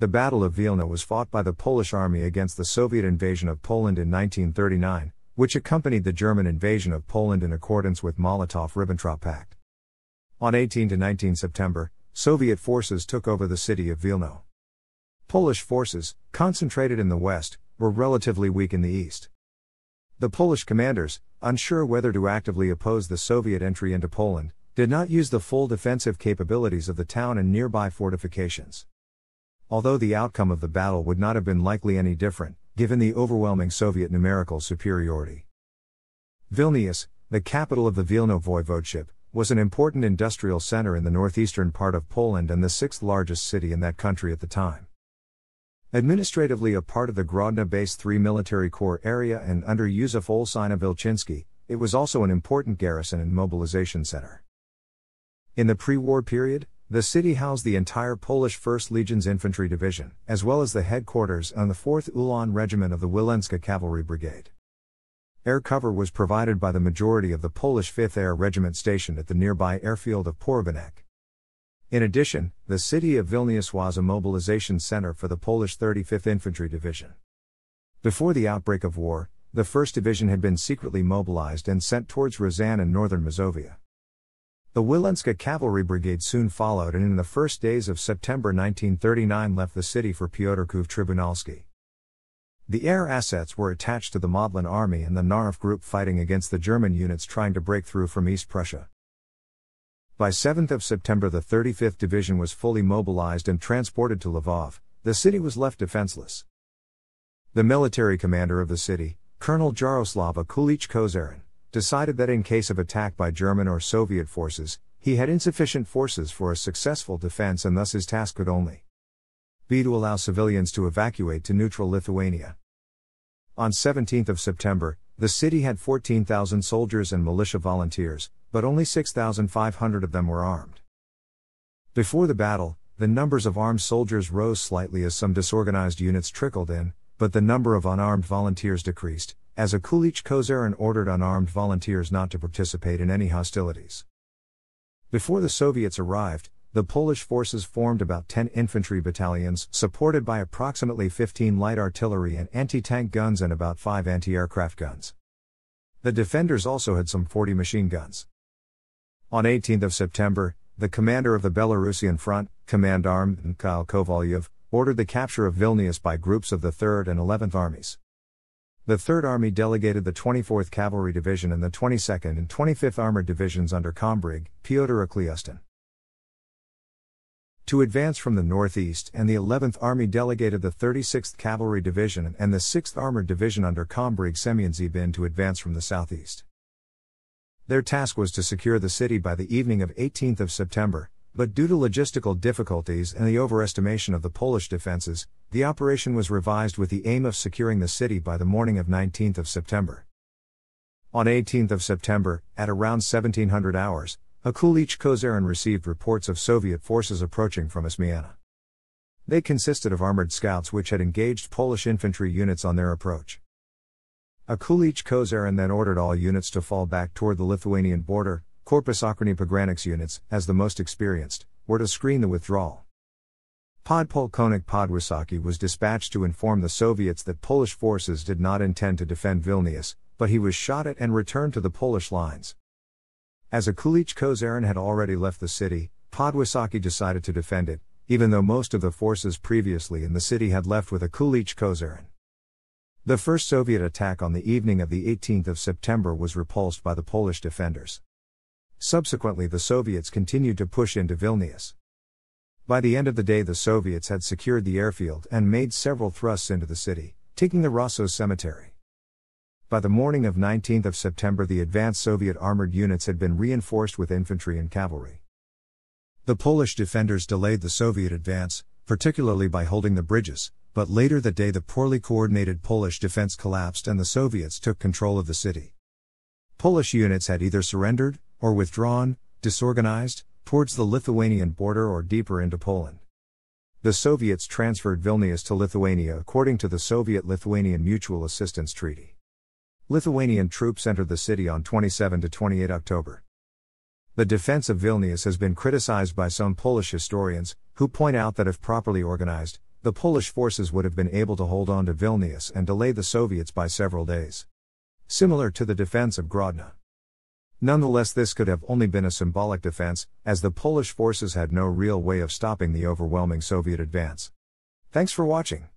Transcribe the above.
The Battle of Vilna was fought by the Polish army against the Soviet invasion of Poland in 1939, which accompanied the German invasion of Poland in accordance with Molotov-Ribbentrop Pact. On 18 to 19 September, Soviet forces took over the city of Vilna. Polish forces, concentrated in the west, were relatively weak in the east. The Polish commanders, unsure whether to actively oppose the Soviet entry into Poland, did not use the full defensive capabilities of the town and nearby fortifications although the outcome of the battle would not have been likely any different, given the overwhelming Soviet numerical superiority. Vilnius, the capital of the Vilno voivodeship, was an important industrial center in the northeastern part of Poland and the sixth largest city in that country at the time. Administratively a part of the Grodno Base 3 military corps area and under Yusuf Olsina Vilchinsky, it was also an important garrison and mobilization center. In the pre war period, the city housed the entire Polish 1st Legion's Infantry Division, as well as the headquarters and the 4th Ulan Regiment of the Wilenska Cavalry Brigade. Air cover was provided by the majority of the Polish 5th Air Regiment stationed at the nearby airfield of Porobinek. In addition, the city of Vilnius was a mobilization center for the Polish 35th Infantry Division. Before the outbreak of war, the 1st Division had been secretly mobilized and sent towards Rozan and northern Mazovia. The Wilenska Cavalry Brigade soon followed and in the first days of September 1939 left the city for Piotrków Tribunalski. The air assets were attached to the Modlin Army and the Narev Group fighting against the German units trying to break through from East Prussia. By 7th of September the 35th Division was fully mobilized and transported to Lvov, the city was left defenseless. The military commander of the city, Colonel Jaroslav Kulich Kozarin, decided that in case of attack by German or Soviet forces, he had insufficient forces for a successful defense and thus his task could only be to allow civilians to evacuate to neutral Lithuania. On 17 September, the city had 14,000 soldiers and militia volunteers, but only 6,500 of them were armed. Before the battle, the numbers of armed soldiers rose slightly as some disorganized units trickled in, but the number of unarmed volunteers decreased, as a Kulich Kozarin ordered unarmed volunteers not to participate in any hostilities. Before the Soviets arrived, the Polish forces formed about 10 infantry battalions, supported by approximately 15 light artillery and anti tank guns and about 5 anti aircraft guns. The defenders also had some 40 machine guns. On 18 September, the commander of the Belarusian Front, Command Arm, Mikhail Kovalyov, ordered the capture of Vilnius by groups of the 3rd and 11th Armies. The 3rd Army delegated the 24th Cavalry Division and the 22nd and 25th Armored Divisions under Combrig, Pyotr Okliustin. To advance from the northeast and the 11th Army delegated the 36th Cavalry Division and the 6th Armored Division under Combrig Semyon Zibin to advance from the southeast. Their task was to secure the city by the evening of 18 September, but due to logistical difficulties and the overestimation of the Polish defenses, the operation was revised with the aim of securing the city by the morning of 19th September. On 18th September, at around 1700 hours, Akulich Kozarin received reports of Soviet forces approaching from Ismiana. They consisted of armored scouts which had engaged Polish infantry units on their approach. Akulich Kozarin then ordered all units to fall back toward the Lithuanian border, Corpus Ochrani Pogranics units, as the most experienced, were to screen the withdrawal. Podpolkonik Podwysaki was dispatched to inform the Soviets that Polish forces did not intend to defend Vilnius, but he was shot at and returned to the Polish lines. As Akulich Kozarin had already left the city, Podwysaki decided to defend it, even though most of the forces previously in the city had left with Akulich Kozarin. The first Soviet attack on the evening of the 18th of September was repulsed by the Polish defenders. Subsequently, the Soviets continued to push into Vilnius. By the end of the day, the Soviets had secured the airfield and made several thrusts into the city, taking the Rossos cemetery. By the morning of 19 September, the advanced Soviet armored units had been reinforced with infantry and cavalry. The Polish defenders delayed the Soviet advance, particularly by holding the bridges, but later that day the poorly coordinated Polish defense collapsed and the Soviets took control of the city. Polish units had either surrendered, or withdrawn, disorganized, towards the Lithuanian border or deeper into Poland. The Soviets transferred Vilnius to Lithuania according to the Soviet Lithuanian Mutual Assistance Treaty. Lithuanian troops entered the city on 27 to 28 October. The defense of Vilnius has been criticized by some Polish historians, who point out that if properly organized, the Polish forces would have been able to hold on to Vilnius and delay the Soviets by several days. Similar to the defense of Grodno. Nonetheless, this could have only been a symbolic defense, as the Polish forces had no real way of stopping the overwhelming Soviet advance. Thanks for watching.